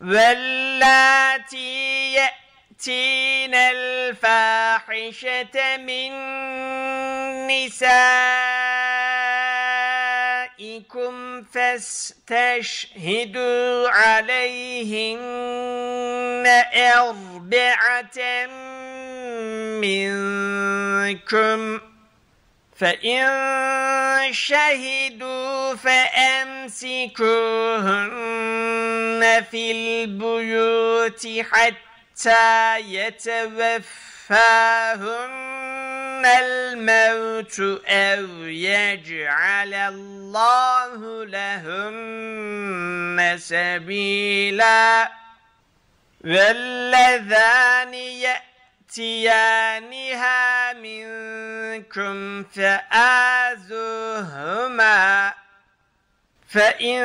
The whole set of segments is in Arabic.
واللاتي يأتين الفاحشة من نسائكم فاستشهدوا عليهن أربعة منكم فإن شهدوا فأمسكوهن في البيوت حتى يتوفاهن الموت أو يجعل الله لهن سبيلا والذان يأتون يأتيانها منكم فآذوهما فإن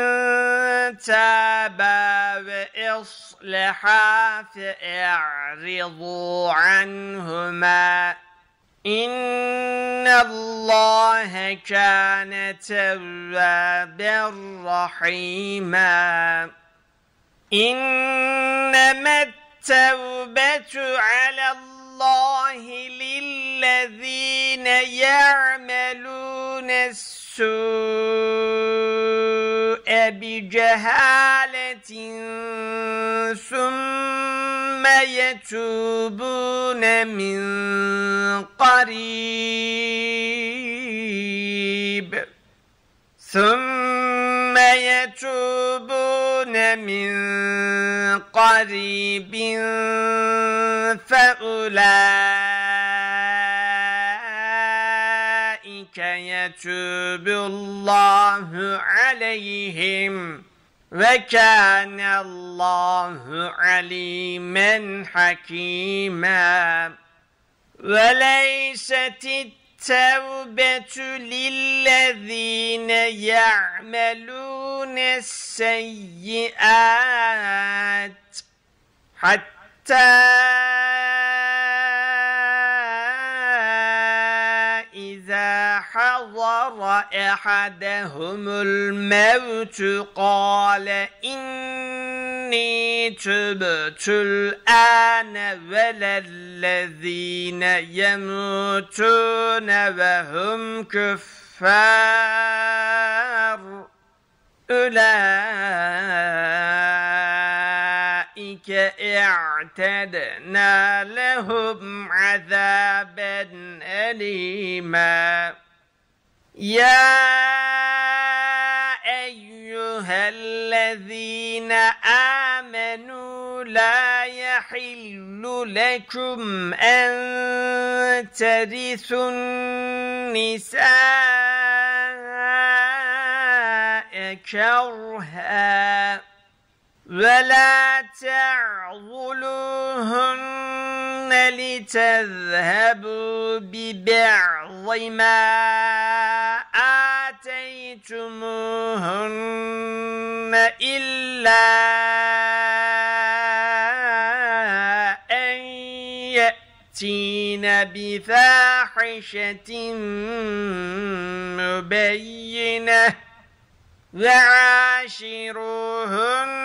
تابا وإصلحا فإعرضوا عنهما إن الله كان توابا رحيما إنما التوبة على الله للذين يعملون السوء بجهالة ثم يتوبون من قريب ثم يتوبون من قريب فأولئك يتوب الله عليهم وكان الله عليما حكيما وليست التوبة للذين يعملون السيئات حتى إذا حضر أحدهم الموت قال إني تبت الآن ولا الذين يموتون وهم كفار أولئك اعتدنا لهم عذابا أليما يا أيها الذين آمنوا لا يحل لكم أن ترثوا النساء كرها ولا تعضلوهن لتذهبوا ببعض ما آتيتموهن إلا أن يأتين بفاحشة مبينة وعاشروهن